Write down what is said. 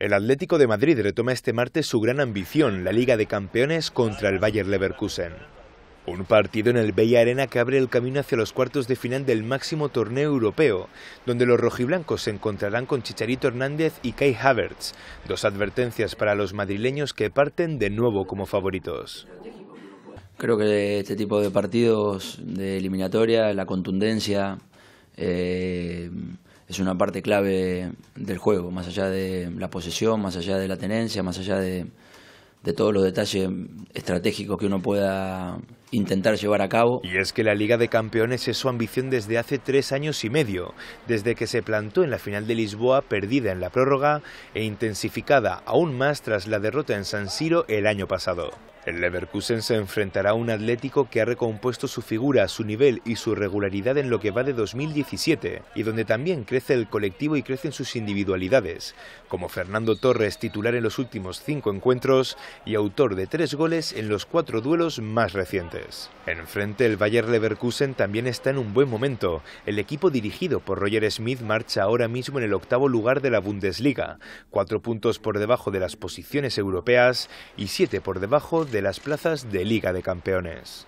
El Atlético de Madrid retoma este martes su gran ambición, la Liga de Campeones contra el Bayer Leverkusen. Un partido en el Bella Arena que abre el camino hacia los cuartos de final del máximo torneo europeo, donde los rojiblancos se encontrarán con Chicharito Hernández y Kai Havertz, dos advertencias para los madrileños que parten de nuevo como favoritos. Creo que este tipo de partidos de eliminatoria, la contundencia, eh, es una parte clave del juego, más allá de la posesión, más allá de la tenencia, más allá de, todos los detalles estratégicos que uno pueda intentar llevar a cabo. Y es que la Liga de Campeones es su ambición desde hace tres años y medio, desde que se plantó en la final de Lisboa perdida en la prórroga e intensificada aún más tras la derrota en San Siro el año pasado. El Leverkusen se enfrentará a un Atlético que ha recompuesto su figura, su nivel y su regularidad en lo que va de 2017, y donde también crece el colectivo y crecen sus individualidades, como Fernando Torres, titular en los últimos cinco encuentros y autor de tres goles en los cuatro duelos más recientes. Enfrente, el Bayer Leverkusen también está en un buen momento. El equipo dirigido por Roger Smith marcha ahora mismo en el octavo lugar de la Bundesliga, cuatro puntos por debajo de las posiciones europeas y siete por debajo de de las plazas de Liga de Campeones.